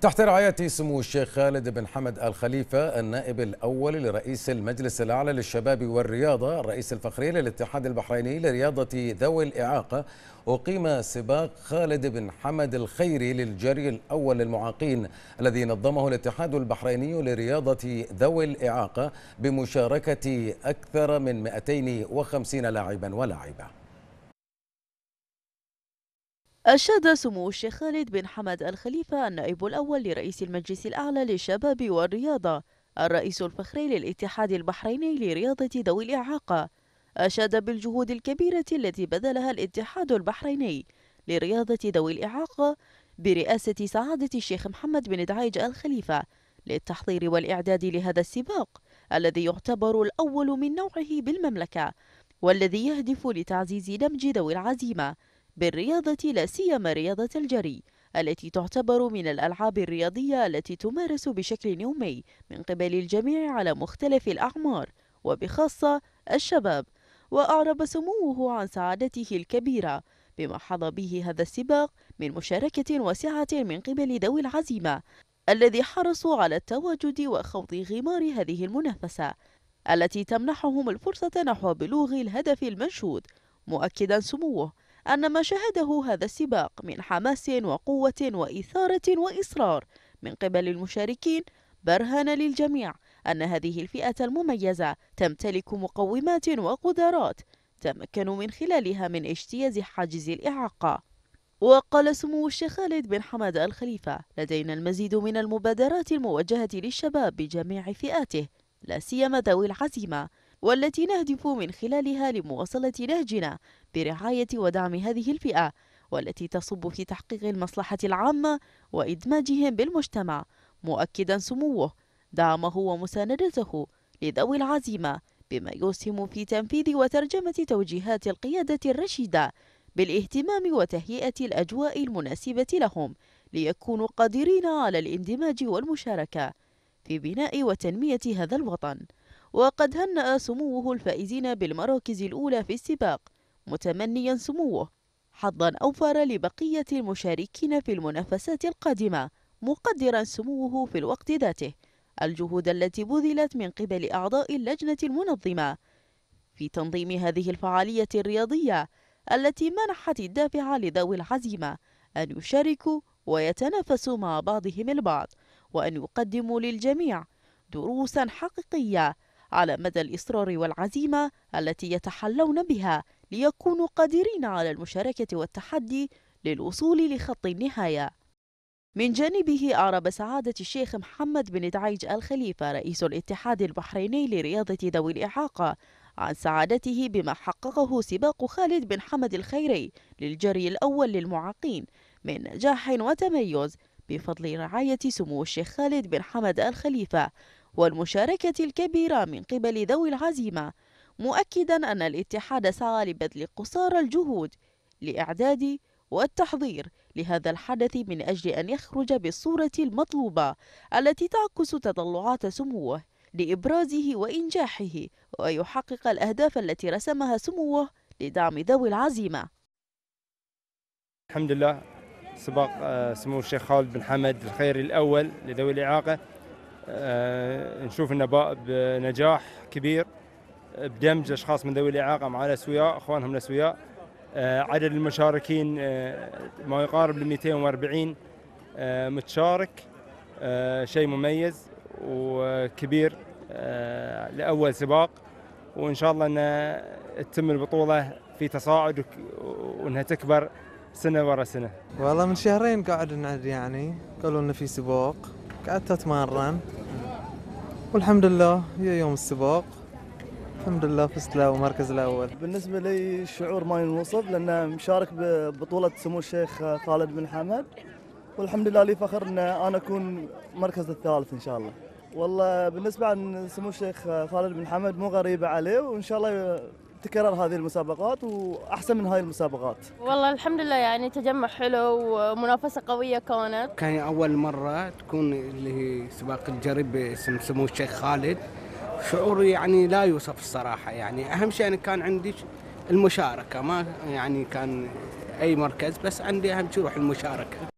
تحت رعاية سمو الشيخ خالد بن حمد الخليفه النائب الأول لرئيس المجلس الأعلى للشباب والرياضة الرئيس الفخري للاتحاد البحريني لرياضة ذوي الإعاقة أقيم سباق خالد بن حمد الخيري للجري الأول للمعاقين الذي نظمه الاتحاد البحريني لرياضة ذوي الإعاقة بمشاركة أكثر من 250 لاعبا ولاعبة أشاد سمو الشيخ خالد بن حمد الخليفة النائب الأول لرئيس المجلس الأعلى للشباب والرياضة الرئيس الفخري للاتحاد البحريني لرياضة ذوي الإعاقة أشاد بالجهود الكبيرة التي بذلها الاتحاد البحريني لرياضة ذوي الإعاقة برئاسة سعادة الشيخ محمد بن دعيج الخليفة للتحضير والإعداد لهذا السباق الذي يعتبر الأول من نوعه بالمملكة والذي يهدف لتعزيز دمج ذوي العزيمة بالرياضة لا سيما رياضة الجري التي تعتبر من الألعاب الرياضية التي تمارس بشكل يومي من قبل الجميع على مختلف الأعمار وبخاصة الشباب وأعرب سموه عن سعادته الكبيرة بما حظى به هذا السباق من مشاركة واسعة من قبل ذوي العزيمة الذي حرصوا على التواجد وخوض غمار هذه المنافسة التي تمنحهم الفرصة نحو بلوغ الهدف المنشود مؤكدا سموه أن ما شهده هذا السباق من حماس وقوة وإثارة وإصرار من قبل المشاركين برهن للجميع أن هذه الفئة المميزة تمتلك مقومات وقدرات تمكنوا من خلالها من اجتياز حاجز الإعاقة وقال سمو الشيخ خالد بن حمد الخليفة لدينا المزيد من المبادرات الموجهة للشباب بجميع فئاته لا سيما ذوي العزيمة والتي نهدف من خلالها لمواصلة نهجنا برعاية ودعم هذه الفئة والتي تصب في تحقيق المصلحة العامة وإدماجهم بالمجتمع مؤكدا سموه دعمه ومساندته لذوي العزيمة بما يسهم في تنفيذ وترجمة توجيهات القيادة الرشيدة بالاهتمام وتهيئة الأجواء المناسبة لهم ليكونوا قادرين على الاندماج والمشاركة في بناء وتنمية هذا الوطن وقد هنأ سموه الفائزين بالمراكز الأولى في السباق متمنيا سموه حظا أوفر لبقية المشاركين في المنافسات القادمة مقدرا سموه في الوقت ذاته الجهود التي بذلت من قبل أعضاء اللجنة المنظمة في تنظيم هذه الفعالية الرياضية التي منحت الدافع لذوي العزيمة أن يشاركوا ويتنافسوا مع بعضهم البعض وأن يقدموا للجميع دروسا حقيقية على مدى الإصرار والعزيمة التي يتحلون بها ليكونوا قادرين على المشاركة والتحدي للوصول لخط النهاية من جانبه أعرب سعادة الشيخ محمد بن دعيج الخليفة رئيس الاتحاد البحريني لرياضة ذوي الإعاقة عن سعادته بما حققه سباق خالد بن حمد الخيري للجري الأول للمعاقين من نجاح وتميز بفضل رعاية سمو الشيخ خالد بن حمد الخليفة والمشاركة الكبيرة من قبل ذوي العزيمة مؤكدا أن الاتحاد سعى لبذل قصارى الجهود لإعداد والتحضير لهذا الحدث من أجل أن يخرج بالصورة المطلوبة التي تعكس تطلعات سموه لإبرازه وإنجاحه ويحقق الأهداف التي رسمها سموه لدعم ذوي العزيمة الحمد لله سباق آه، سمو الشيخ خالد بن حمد الخير الأول لذوي الإعاقة آه، نشوف انه بنجاح كبير بدمج اشخاص من ذوي الاعاقه مع الاسوياء اخوانهم الاسوياء آه، عدد المشاركين آه، ما يقارب ال 240 متشارك شيء مميز وكبير لاول سباق وان شاء الله ان تتم البطوله في تصاعد وانها تكبر سنه ورا سنه. والله من شهرين قاعد نعد يعني قالوا لنا في سباق قعدت اتمرن والحمد لله هي يوم السباق الحمد لله فزت له المركز الاول بالنسبه لي شعور ما ينوصف لان مشارك ببطوله سمو الشيخ خالد بن حمد والحمد لله لي فخر ان انا اكون المركز الثالث ان شاء الله والله بالنسبه عن سمو الشيخ خالد بن حمد مو غريبه عليه وان شاء الله تكرر هذه المسابقات واحسن من هذه المسابقات والله الحمد لله يعني تجمع حلو ومنافسه قويه كانت كان اول مره تكون اللي هي سباق الجرب سمو الشيخ خالد شعور يعني لا يوصف الصراحه يعني اهم شيء انا كان عندي المشاركه ما يعني كان اي مركز بس عندي اهم شيء روح المشاركه